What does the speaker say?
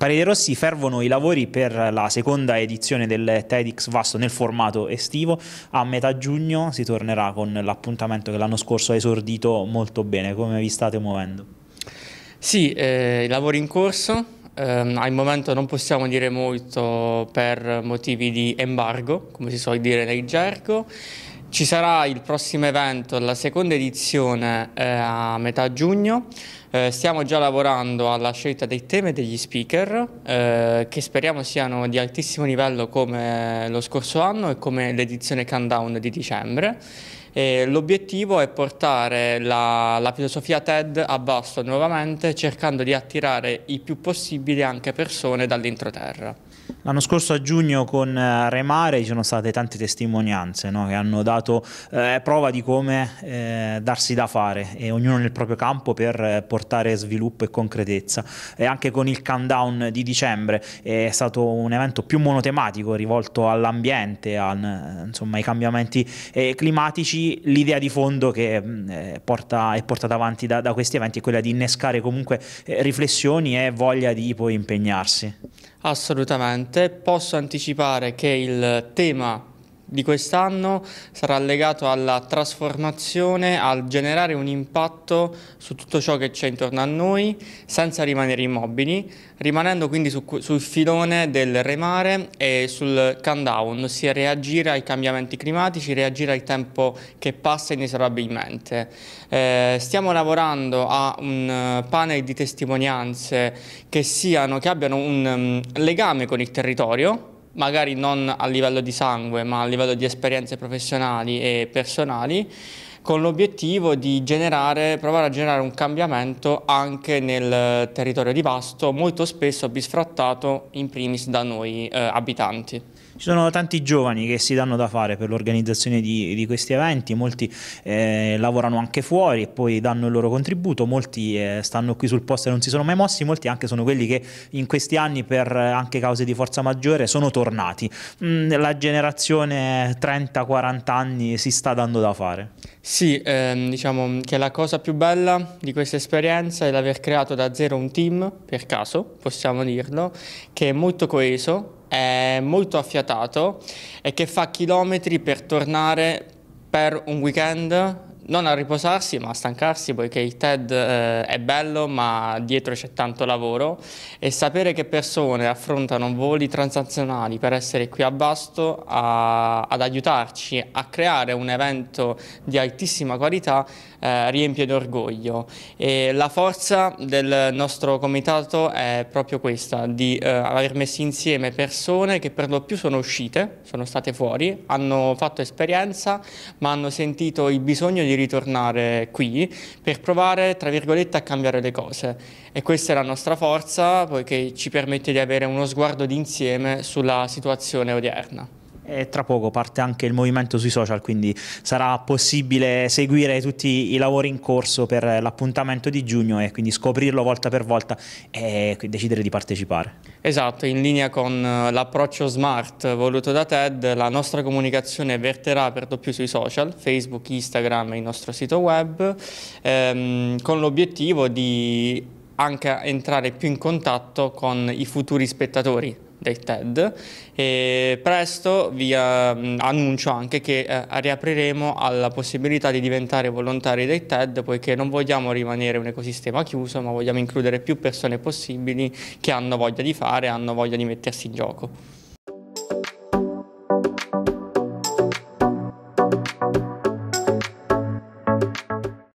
Parede Rossi fervono i lavori per la seconda edizione del TEDx Vasto nel formato estivo. A metà giugno si tornerà con l'appuntamento che l'anno scorso ha esordito molto bene. Come vi state muovendo? Sì, eh, i lavori in corso. Eh, al momento non possiamo dire molto per motivi di embargo, come si suol dire nel gergo. Ci sarà il prossimo evento, la seconda edizione eh, a metà giugno. Eh, stiamo già lavorando alla scelta dei temi e degli speaker eh, che speriamo siano di altissimo livello come lo scorso anno e come l'edizione Countdown di dicembre l'obiettivo è portare la, la, filosofia TED a Boston nuovamente cercando di attirare il più possibile anche persone dall'introterra. L'anno scorso a giugno con eh, Remare ci sono state tante testimonianze no? che hanno dato eh, prova di come eh, darsi da fare e ognuno nel proprio campo per eh, portare sviluppo e concretezza. E anche con il countdown di dicembre è stato un evento più monotematico rivolto all'ambiente, al, ai cambiamenti eh, climatici oggi l'idea di fondo che eh, porta, è portata avanti da, da, questi eventi è quella di innescare comunque eh, riflessioni e voglia di poi impegnarsi. Assolutamente, posso anticipare che il tema di quest'anno sarà legato alla trasformazione, al generare un impatto su tutto ciò che c'è intorno a noi senza rimanere immobili, rimanendo quindi su, sul filone del remare e sul countdown, ossia reagire ai cambiamenti climatici, reagire al tempo che passa inesorabilmente. Eh, stiamo lavorando a un eh, panel di testimonianze che, siano, che abbiano un um, legame con il territorio, magari non a livello di sangue ma a livello di esperienze professionali e personali con l'obiettivo di generare, provare a generare un cambiamento anche nel eh, territorio di Vasto, molto spesso bisfrattato in primis da noi eh, abitanti. Ci sono tanti giovani che si danno da fare per l'organizzazione di, di, questi eventi, molti eh, lavorano anche fuori e poi danno il loro contributo, molti eh, stanno qui sul posto e non si sono mai mossi, molti anche sono quelli che in questi anni per eh, anche cause di forza maggiore sono tornati. Mm, la generazione 30-40 anni si sta dando da fare. Sì, ehm, diciamo che la cosa più bella di questa esperienza è l'aver creato da zero un team, per caso possiamo dirlo, che è molto coeso, è molto affiatato e che fa chilometri per tornare per un weekend non a riposarsi ma a stancarsi poiché il TED eh, è bello ma dietro c'è tanto lavoro e sapere che persone affrontano voli transazionali per essere qui a Basto a, ad aiutarci a creare un evento di altissima qualità eh, riempie d'orgoglio e la forza del nostro comitato è proprio questa di eh, aver messo insieme persone che per lo più sono uscite, sono state fuori, hanno fatto esperienza ma hanno sentito il bisogno di di ritornare qui per provare, tra virgolette, a cambiare le cose. E questa è la nostra forza, poiché ci permette di avere uno sguardo d'insieme sulla situazione odierna e tra poco parte anche il movimento sui social, quindi sarà possibile seguire tutti i lavori in corso per l'appuntamento di giugno e quindi scoprirlo volta per volta e decidere di partecipare. Esatto, in linea con eh, l'approccio smart voluto da TED, la nostra comunicazione verterà per doppio sui social, Facebook, Instagram e il nostro sito web, ehm, con l'obiettivo di anche a entrare più in contatto con i futuri spettatori dei TED e presto vi eh, annuncio anche che eh, riapriremo alla possibilità di diventare volontari dei TED poiché non vogliamo rimanere un ecosistema chiuso ma vogliamo includere più persone possibili che hanno voglia di fare, hanno voglia di mettersi in gioco.